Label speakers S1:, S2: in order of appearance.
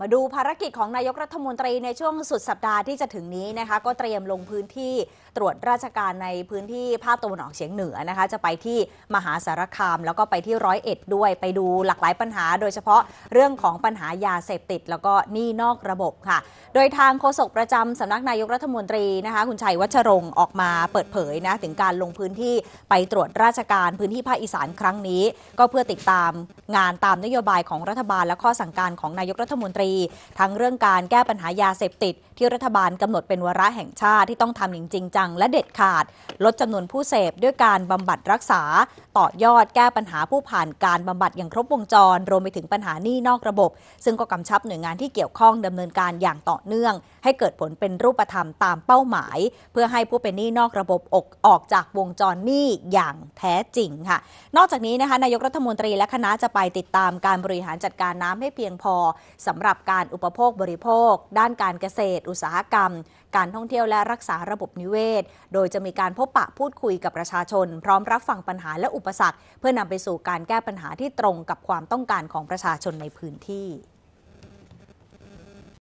S1: มาดูภารกิจของนายกรัฐมนตรีในช่วงสุดสัปดาห์ที่จะถึงนี้นะคะ ก็เตรียมลงพื้นที่ตรวจราชการในพื้นที่ภาคตะวันออกเฉียงเหนือนะคะจะไปที่มหาสารคาม แล้วก็ไปที่ร้อยเอ็ดด้วยไปดูหลากหลายปัญหา โดยเฉพาะเรื่องของปัญหายาเสพติดแล้วก็หนี้นอกระบบค่ะ โดยทางโฆษกประจำสำนักนายกรัฐมนตรีนะคะคุณชัยวัชรงค์ออกมาเปิดเผยนะถึงการลงพื้นที่ไปตรวจราชการพื้นที่ภาคอีสานครั้งนี้ ก็เพื่อติดตามงานตามนโยบายของรัฐบาลและข้อสั่งการของนายกรัฐมนตรีีทั้งเรื่องการแก้ปัญหายาเสพติดที่รัฐบาลกำหนดเป็นวาระแห่งชาติที่ต้องทำอย่างจริงจังและเด็ดขาดลดจำนวนผู้เสพด้วยการบำบัดรักษาต่อยอดแก้ปัญหาผู้ผ่านการบำบัดอย่างครบวงจรรวมไปถึงปัญหาหนี้นอกระบบ ซึ่งก็กำชับหน่วยงานที่เกี่ยวข้องดำเนินการอย่างต่อเนื่อง ให้เกิดผลเป็นรูปธรรมตามเป้าหมาย เพื่อให้ผู้เป็นหนี้นอกระบบอกออกจากวงจรหนี้อย่างแท้จริงค่ะ นอกจากนี้นะคะนายกรัฐมนตรีและคณะจะไปติดตามการบริหารจัดการน้ำให้เพียงพอสำหรับับการอุปโภคบริโภค ด้านการเกษตร อุตสาหกรรม การท่องเที่ยวและรักษาระบบนิเวศ โดยจะมีการพบปะพูดคุยกับประชาชน พร้อมรับฟังปัญหาและอุปสรรคเพื่อนำไปสู่การแก้ปัญหาที่ตรงกับความต้องการของประชาชนในพื้นที่